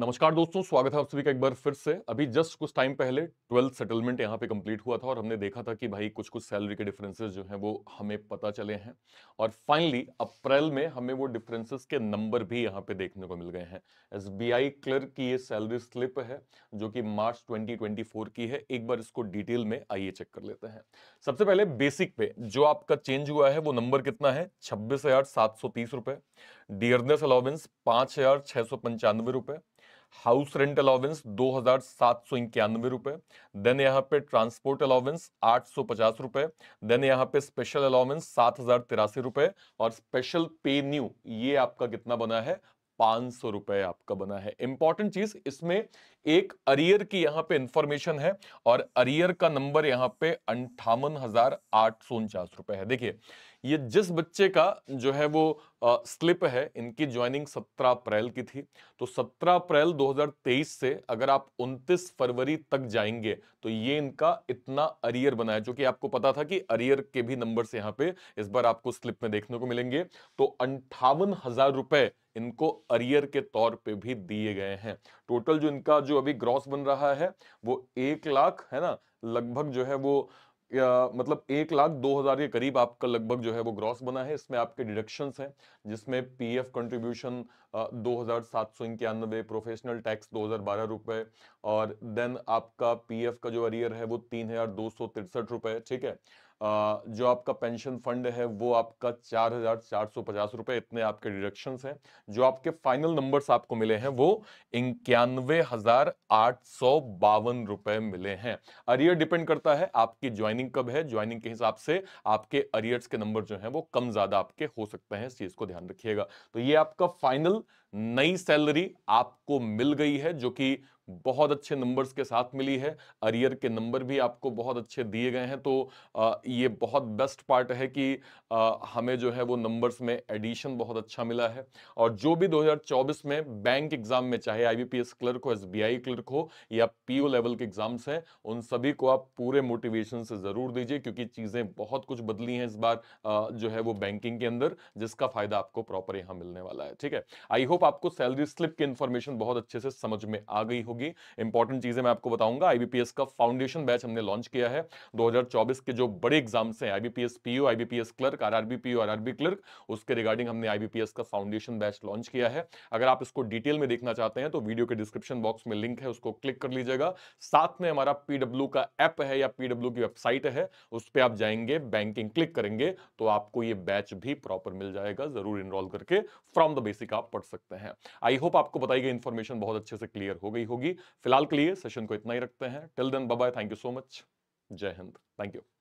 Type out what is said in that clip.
नमस्कार दोस्तों स्वागत है आप सभी का एक बार फिर से अभी जस्ट कुछ टाइम पहले ट्वेल्थ सेटलमेंट यहाँ पे कंप्लीट हुआ था और हमने देखा था कि भाई कुछ कुछ सैलरी के डिफरेंसेस जो हैं वो हमें पता चले हैं और फाइनली अप्रैल में हमें वो डिफरेंसेस के नंबर भी यहाँ पे देखने को मिल गए हैं एस क्लर्क की ये सैलरी स्लिप है जो कि मार्च ट्वेंटी की है एक बार इसको डिटेल में आइए चेक कर लेते हैं सबसे पहले बेसिक पे जो आपका चेंज हुआ है वो नंबर कितना है छब्बीस हजार सात सौ तीस रुपए डियरनेस अलाउेंस पाँच हजार छह सौ पंचानवे रुपए हाउस रेंट अलाउवेंस दो हजार सात सौ इक्यानवे रुपए देन यहाँ पे ट्रांसपोर्ट अलाउवेंस आठ सौ पचास रुपए देन यहाँ पे स्पेशल अलाउवेंस सात हजार तिरासी रुपए और स्पेशल पे न्यू ये आपका कितना बना है पांच सौ रुपए आपका बना है इंपॉर्टेंट चीज इसमें एक अरियर की यहाँ पे इंफॉर्मेशन है और अरियर का नंबर यहाँ पे अंठावन हजार आठ सौ उनचास रुपए है देखिए ये जिस बच्चे का जो है वो आ, स्लिप है इनकी ज्वाइनिंग 17 अप्रैल की थी तो 17 अप्रैल 2023 से अगर आप 29 फरवरी तक जाएंगे तो ये इनका इतना अरियर बना है जो कि आपको पता था कि अरियर के भी नंबर से यहाँ पे इस बार आपको स्लिप में देखने को मिलेंगे तो अंठावन हजार रुपए इनको अरियर के तौर पे भी दिए गए हैं टोटल जो इनका जो अभी ग्रॉस बन रहा है वो एक लाख है ना लगभग जो है वो या मतलब एक लाख दो हजार के करीब आपका लगभग जो है वो ग्रॉस बना है इसमें आपके डिडक्शंस हैं जिसमें पीएफ कंट्रीब्यूशन दो हजार सात सौ इक्यानवे प्रोफेशनल टैक्स दो हजार बारह रुपए और देन आपका पीएफ का जो अरियर है वो तीन हजार दो सौ तिरसठ रुपए ठीक है जो आपका पेंशन फंड है वो आपका चार हजार चार सौ पचास रुपए इतने आपके डिडक्शन हैं जो आपके फाइनल नंबर्स आपको मिले हैं वो इक्यानवे हजार आठ सौ बावन रुपए मिले हैं अरियर डिपेंड करता है आपकी ज्वाइनिंग कब है ज्वाइनिंग के हिसाब से आपके अरियर्स के नंबर जो हैं वो कम ज्यादा आपके हो सकते हैं इस चीज को ध्यान रखिएगा तो ये आपका फाइनल नई सैलरी आपको मिल गई है जो कि बहुत अच्छे नंबर्स के साथ मिली है अरियर के नंबर भी आपको बहुत अच्छे दिए गए हैं तो ये बहुत बेस्ट पार्ट है कि हमें जो है वो नंबर्स में एडिशन बहुत अच्छा मिला है और जो भी 2024 में बैंक एग्जाम में चाहे आईबीपीएस क्लर्क हो एसबीआई क्लर्क हो या पीओ लेवल के एग्जाम्स हैं उन सभी को आप पूरे मोटिवेशन से ज़रूर दीजिए क्योंकि चीज़ें बहुत कुछ बदली हैं इस बार जो है वो बैंकिंग के अंदर जिसका फ़ायदा आपको प्रॉपर यहाँ मिलने वाला है ठीक है आई होप आपको सैलरी स्लिप की इंफॉर्मेशन बहुत अच्छे से समझ में आ गई होगी होगी इंपॉर्टेंट चीजें मैं आपको बताऊंगा आईबीपीएस का फाउंडेशन बैच हमने लॉन्च किया है 2024 के जो बड़े एग्जाम्स हैं IBPS PO IBPS clerk RRB PO RRB clerk उसके रिगार्डिंग हमने आईबीपीएस का फाउंडेशन बैच लॉन्च किया है अगर आप इसको डिटेल में देखना चाहते हैं तो वीडियो के डिस्क्रिप्शन बॉक्स में लिंक है उसको क्लिक कर लीजिएगा साथ में हमारा पीडब्ल्यू का ऐप है या पीडब्ल्यू की वेबसाइट है उस पर आप जाएंगे बैंकिंग क्लिक करेंगे तो आपको ये बैच भी प्रॉपर मिल जाएगा जरूर इनरोल करके फ्रॉम द बेसिक आप पढ़ सकते हैं आई होप आपको बताई गई इंफॉर्मेशन बहुत अच्छे से क्लियर हो गई होगी होगी फिलहाल के लिए सेशन को इतना ही रखते हैं till then bye thank you so much जय हिंद थैंक यू